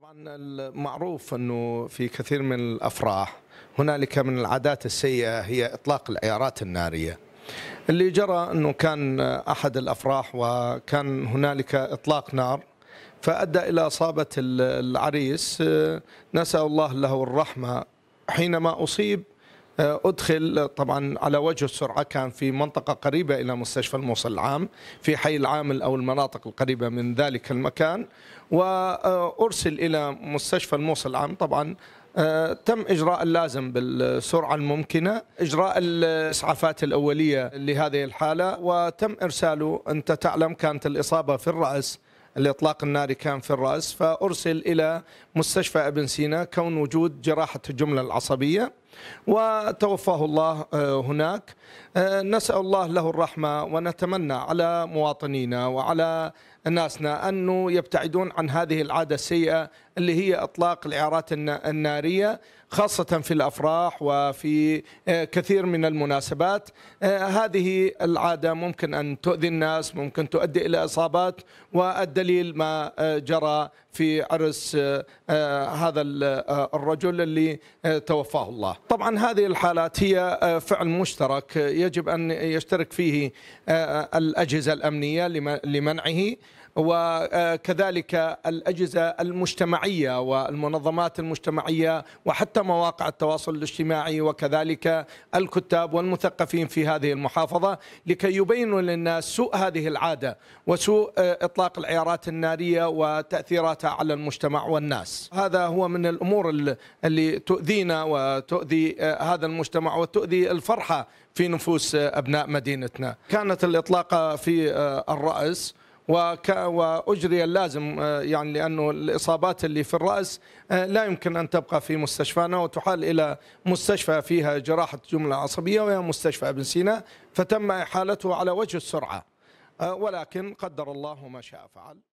طبعا المعروف انه في كثير من الافراح هنالك من العادات السيئه هي اطلاق العيارات الناريه. اللي جرى انه كان احد الافراح وكان هنالك اطلاق نار فادى الى اصابه العريس نسال الله له الرحمه حينما اصيب آه، أدخل طبعا على وجه السرعة كان في منطقة قريبة إلى مستشفى الموصل العام في حي العامل أو المناطق القريبة من ذلك المكان وأرسل إلى مستشفى الموصل العام طبعا آه، تم اجراء اللازم بالسرعه الممكنه، اجراء الاسعافات الاوليه لهذه الحاله وتم ارساله انت تعلم كانت الاصابه في الراس الاطلاق الناري كان في الراس فارسل الى مستشفى ابن سينا كون وجود جراحه الجمله العصبيه وتوفاه الله آه، هناك آه، نسأل الله له الرحمة ونتمنى على مواطنينا وعلى ناسنا أنه يبتعدون عن هذه العادة السيئة اللي هي إطلاق العيارات النارية خاصة في الأفراح وفي آه، كثير من المناسبات هذه العادة ممكن أن تؤذي الناس ممكن تؤدي إلى إصابات والدليل ما جرى في عرس هذا الرجل اللي توفاه الله طبعا هذه الحالات هي آه، فعل مشترك يجب ان يشترك فيه آه، الاجهزه الامنيه لمنعه وكذلك الاجهزه المجتمعيه والمنظمات المجتمعيه وحتى مواقع التواصل الاجتماعي وكذلك الكتاب والمثقفين في هذه المحافظه لكي يبينوا للناس سوء هذه العاده وسوء آه، اطلاق العيارات الناريه وتاثيراتها على المجتمع والناس هذا هو من الامور اللي تؤذينا وتؤذي تؤذي آه، هذا المجتمع وتؤذي الفرحة في نفوس آه، أبناء مدينتنا كانت الإطلاقة في آه، الرأس واجري اللازم يعني لانه الاصابات اللي في الراس لا يمكن ان تبقى في مستشفانا وتحال الى مستشفى فيها جراحه جمله عصبيه وهي مستشفى ابن سينا فتم احالته على وجه السرعه ولكن قدر الله ما شاء فعل